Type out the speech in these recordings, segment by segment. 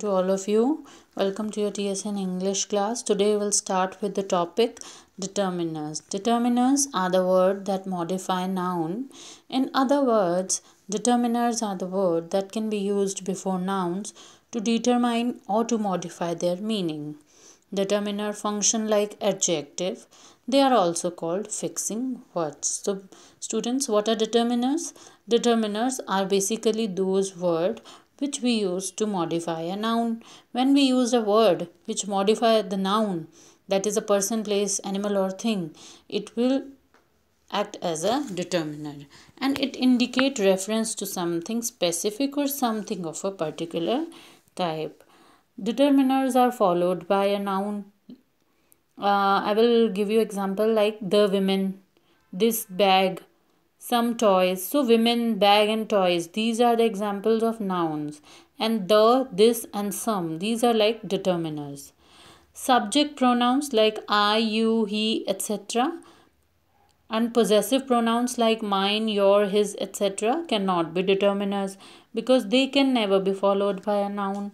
to all of you welcome to your tsn english class today we'll start with the topic determiners determiners are the word that modify noun in other words determiners are the word that can be used before nouns to determine or to modify their meaning determiner function like adjective they are also called fixing words so students what are determiners determiners are basically those word which we use to modify a noun. When we use a word which modifies the noun, that is a person, place, animal, or thing, it will act as a determiner and it indicate reference to something specific or something of a particular type determiners are followed by a noun uh, i will give you example like the women this bag some toys. So women, bag and toys. These are the examples of nouns. And the, this and some. These are like determiners. Subject pronouns like I, you, he, etc. And possessive pronouns like mine, your, his, etc. cannot be determiners because they can never be followed by a noun.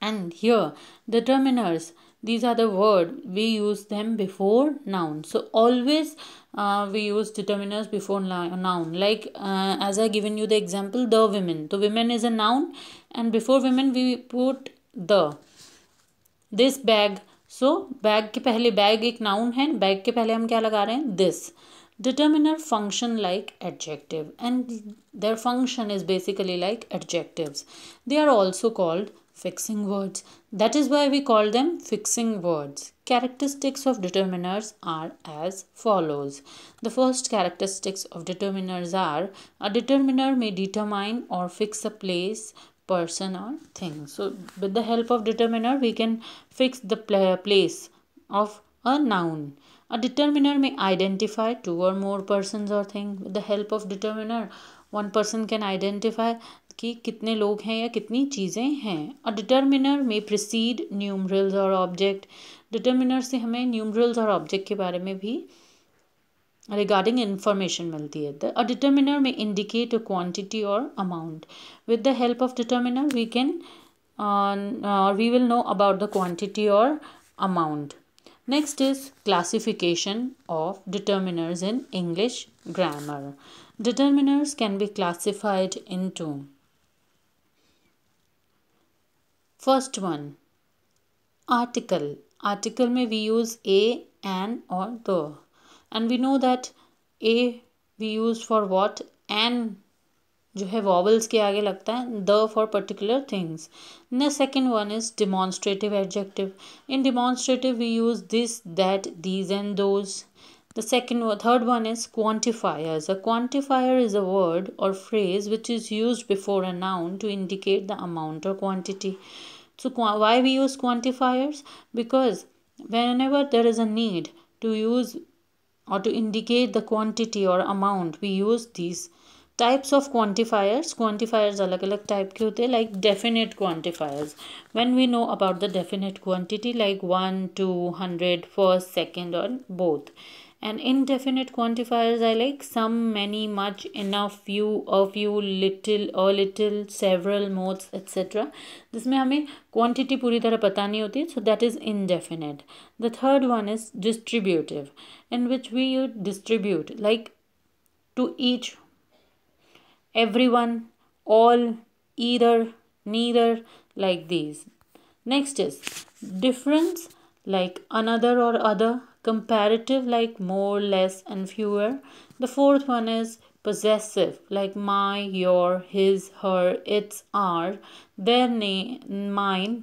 And here, determiners these are the word we use them before noun so always uh, we use determiners before noun like uh, as i given you the example the women The women is a noun and before women we put the this bag so bag ke पहले bag ek noun hai. Bag ke पहले hum kya लगा रहे determiner function like adjective and their function is basically like adjectives they are also called Fixing words. That is why we call them fixing words. Characteristics of determiners are as follows. The first characteristics of determiners are a determiner may determine or fix a place, person or thing. So with the help of determiner we can fix the place of a noun. A determiner may identify two or more persons or thing. With the help of determiner one person can identify कि कितने लोग हैं या कितनी चीज़ें हैं और determiner में प्रसीड न्यूमरल्स और ऑब्जेक्ट डिटर्मिनर से हमें न्यूमरल्स और ऑब्जेक्ट के बारे में भी रिगार्डिंग इन्फॉर्मेशन मिलती है और डिटर्मिनर में इंडिकेट अ क्वान्टिटी और amount with the help of determiner we can और we will know about the quantity और amount next is classification of determiners in English grammar Determiners can be classified into First one article. Article may we use a, an or the. And we know that a we use for what and जो है vowels के आगे लगता है the for particular things न second one is demonstrative adjective in demonstrative we use this that these and those the second third one is quantifiers. A quantifier is a word or phrase which is used before a noun to indicate the amount or quantity. So why we use quantifiers? Because whenever there is a need to use or to indicate the quantity or amount, we use these types of quantifiers. Quantifiers are अलग type like definite quantifiers. When we know about the definite quantity like one, two, hundred, first, second, or both and indefinite quantifiers I like some many much enough few of you little or little several modes etc this may have quantity puri tarah pata so that is indefinite the third one is distributive in which we distribute like to each everyone all either neither like these next is difference like another or other comparative like more less and fewer the fourth one is possessive like my your his her its our their name mine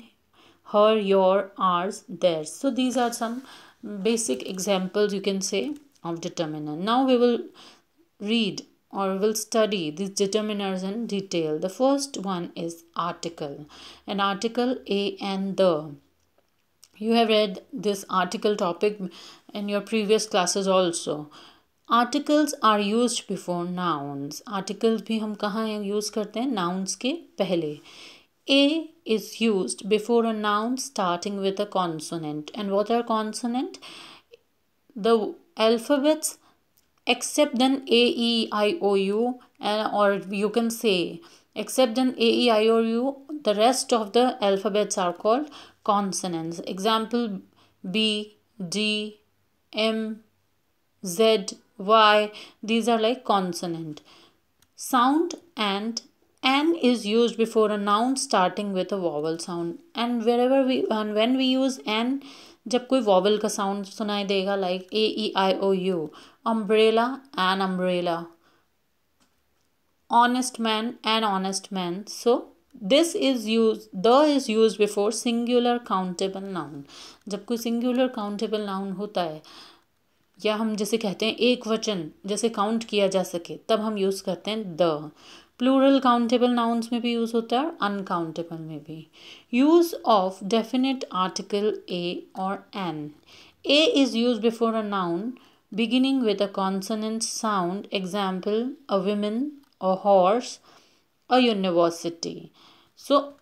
her your ours theirs so these are some basic examples you can say of determinant now we will read or will study these determiners in detail the first one is article an article a and the you have read this article topic in your previous classes also articles are used before nouns articles bhi hum kahan use karte hain nouns ke pehle a is used before a noun starting with a consonant and what are consonant the alphabets except then a e i o u and or you can say except then a e i o u the rest of the alphabets are called consonants. Example B, D, M, Z, Y. These are like consonant. Sound and n is used before a noun starting with a vowel sound. And wherever we and when we use n जब कोई vowel का sound सुनाई देगा like A E I O U, umbrella and umbrella, honest man and honest man. So this is use the is use before singular countable noun जब कोई singular countable noun होता है या हम जैसे कहते हैं एक वचन जैसे काउंट किया जा सके तब हम यूज़ करते हैं द प्लूरल काउंटेबल नाउन्स में भी यूज़ होता है और अनकाउंटेबल में भी use of definite article a और an a is use before a noun beginning with a consonant sound example a women a horse a university. So,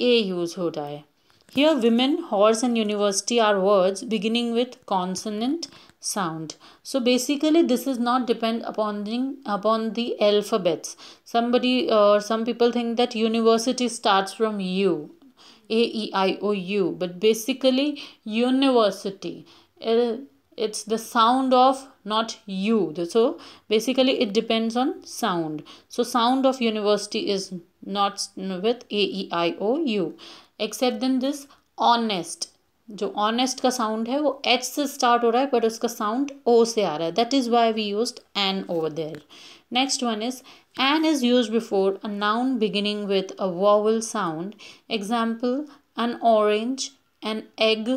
a use होता Here, women, horse, and university are words beginning with consonant sound. So basically, this is not depend upon the, upon the alphabets. Somebody or uh, some people think that university starts from U, A E I O U, but basically university. Uh, it's the sound of not you so basically it depends on sound so sound of university is not with a e i o u except then this honest जो honest का sound है वो H से start हो रहा है but उसका sound ओ से आ रहा है that is why we use an over there next one is an is use before a noun beginning with a vowel sound example an orange an egg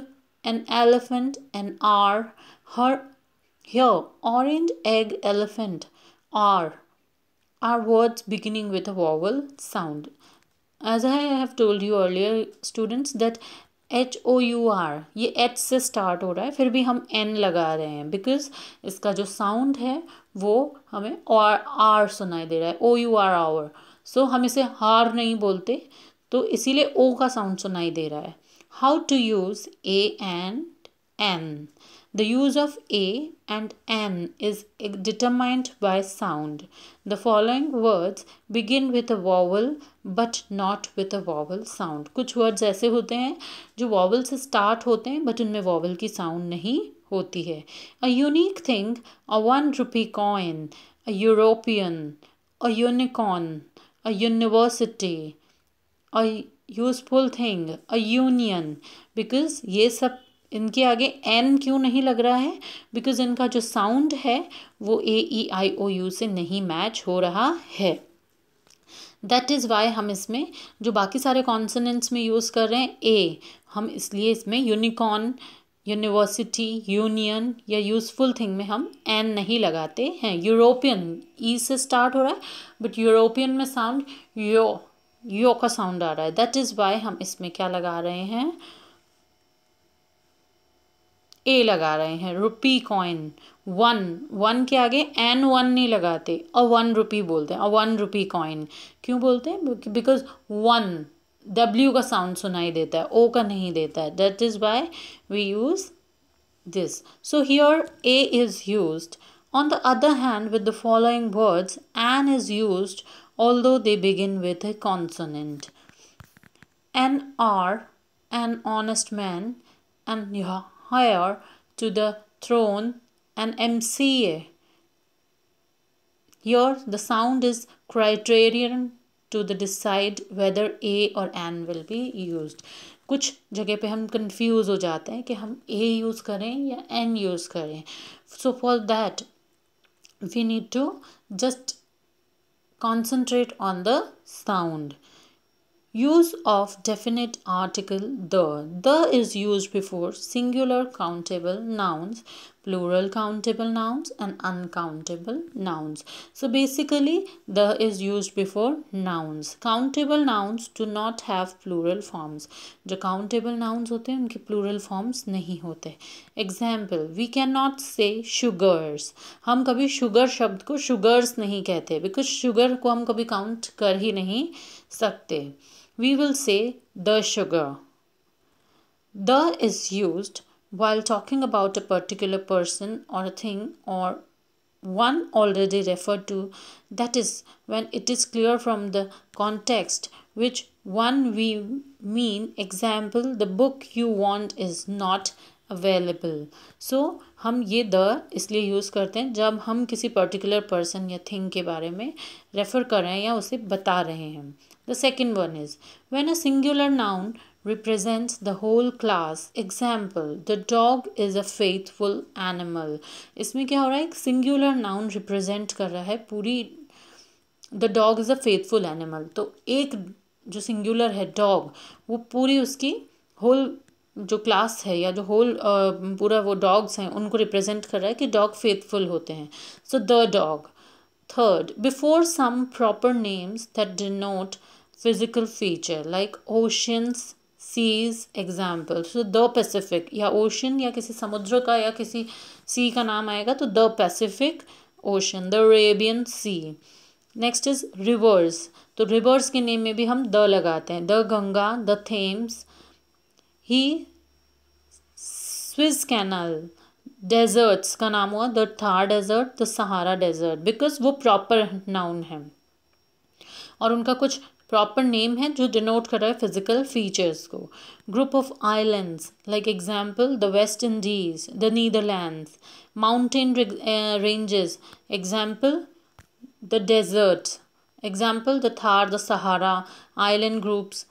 an elephant an hour Her, here, orange, egg, elephant are are words beginning with a vowel sound. As I have told you earlier, students, that H O U R ये H से start हो रहा है फिर भी हम N लगा रहे हैं बिकॉज इसका जो साउंड है वो हमें आर आर सुनाई दे रहा है O U R hour so हम इसे हार नहीं बोलते तो इसीलिए ओ का साउंड सुनाई दे रहा है how to use a and an The use of a and n is determined by sound. The following words begin with a vowel but not with a vowel sound. कुछ words ऐसे होते हैं जो vowel से start होते हैं but उनमें vowel की sound नहीं होती है A unique thing, a one rupee coin, a European, a unicorn, a university, a useful thing, a union. Because ये सब इनके आगे एन क्यों नहीं लग रहा है बिकॉज इनका जो साउंड है वो ए ई आई ओ यू से नहीं मैच हो रहा है दैट इज़ वाई हम इसमें जो बाकी सारे कॉन्सनेंट्स में यूज़ कर रहे हैं ए हम इसलिए इसमें यूनिकॉर्न यूनिवर्सिटी यूनियन या यूज़फुल थिंग में हम एन नहीं लगाते हैं यूरोपियन ई e से स्टार्ट हो रहा है बट यूरोपियन में साउंड यो यो का साउंड आ रहा है दैट इज़ वाई हम इसमें क्या लगा रहे हैं ए लगा रहे हैं रुपी कॉइन वन वन के आगे एन वन नहीं लगाते और वन रुपी बोलते हैं और वन रुपी कॉइन क्यों बोलते हैं बिकॉज वन डब्ल्यू का साउंड सुनाई देता है ओ का नहीं देता है that is why we use this so here a is use on the other hand with the following words an is use although they begin with a consonant an heir an honest man and you heir to the throne, an MCA. Here, the sound is criterion to the decide whether A or N will be used. कुछ जगह पे हम confuse हो जाते हैं कि हम ए use करें या एन यूज़ करें so for that we need to just concentrate on the sound Use of definite article the. The is used before singular countable nouns, plural countable nouns and uncountable nouns. So basically the is used before nouns. Countable nouns do not have plural forms. जो countable nouns होते हैं plural forms नहीं होते Example, we cannot say sugars. हम कभी sugar शब्द को sugars नहीं कहते because sugar को हम कभी count कर ही नहीं सकते we will say the sugar. The is used while talking about a particular person or a thing or one already referred to, that is, when it is clear from the context which one we mean. Example, the book you want is not available. so, हम the इसलिए use करते हैं जब हम किसी particular person या thing के बारे में refer कर रहे हैं या उसे बता रहे हैं The second one is when a singular noun represents the whole class. Example, the dog is a faithful animal. इसमें क्या हो रहा है singular noun represent कर रहा है पूरी the dog is a faithful animal. तो एक जो singular है dog वो पूरी उसकी whole जो क्लास है या जो होल पूरा वो डॉग्स हैं उनको रिप्रेजेंट कर रहा है कि डॉग फेथफुल होते हैं so the dog third before some proper names that denote physical feature like oceans seas example so the Pacific या ओशन या किसी समुद्र का या किसी सी का नाम आएगा तो the Pacific Ocean the Arabian Sea next is rivers तो रिवर्स के नेम में भी हम द लगाते हैं द गंगा द थेम्स ही स्विस कैनल डेजर्ट्स का नाम हुआ the Thar desert the Sahara desert because वो प्रॉपर नाउन है और उनका कुछ प्रॉपर नेम है जो डिनोट कर रहा है फिजिकल फीचर्स को group of islands like example the West Indies the Netherlands mountain ranges example the deserts example the Thar the Sahara island groups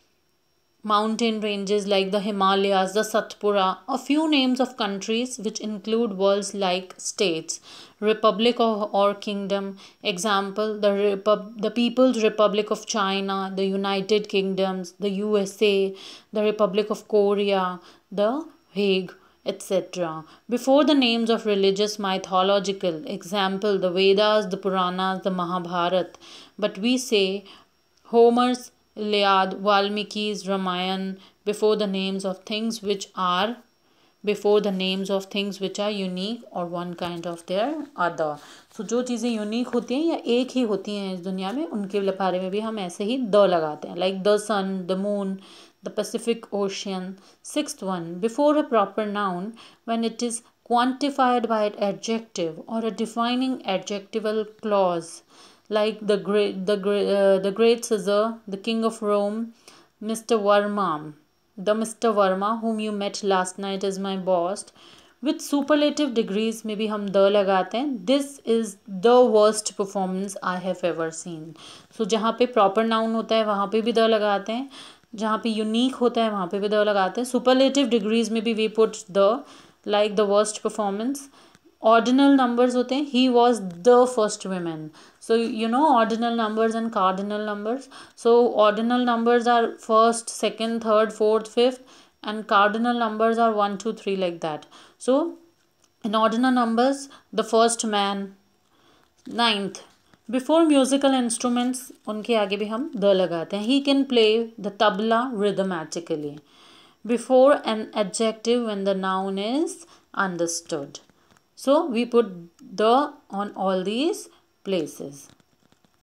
mountain ranges like the Himalayas, the Satpura, a few names of countries which include words like states, republic of, or kingdom, example, the, Repub- the People's Republic of China, the United Kingdoms, the USA, the Republic of Korea, the Hague etc. Before the names of religious mythological, example the Vedas, the Puranas, the Mahabharata, but we say Homer's Iliad Valmiki's Ramayana before the names of things which are before the names of things which are unique और one kind of their other so जो चीज़ें unique होती हैं या एक ही होती हैं इस दुनिया में उनके बारे में भी हम ऐसे ही द लगाते हैं like the sun the moon the Pacific Ocean six one before a proper noun when it is quantified by adjective और a defining adjectival clause like the great the great uh, the great Caesar, the king of Rome, Mr. Verma, the Mr. Verma whom you met last night is my boss. With superlative degrees maybe भी हम the लगाते हैं this is the worst performance I have ever seen so जहाँ पे proper noun होता है वहाँ पे भी द लगाते हैं जहाँ पे यूनिक होता है वहाँ पे भी द लगाते हैं सुपरलेटिव डिग्रीज में भी we put the like the worst performance ordinal numbers hote he was the first woman so you know ordinal numbers and cardinal numbers so ordinal numbers are first second third fourth fifth and cardinal numbers are 1 2 3 like that so in ordinal numbers the first man ninth before musical instruments unke aage bhi hum the lagate hain he can play the tabla rhythmically before an adjective when the noun is understood so we put the on all these places.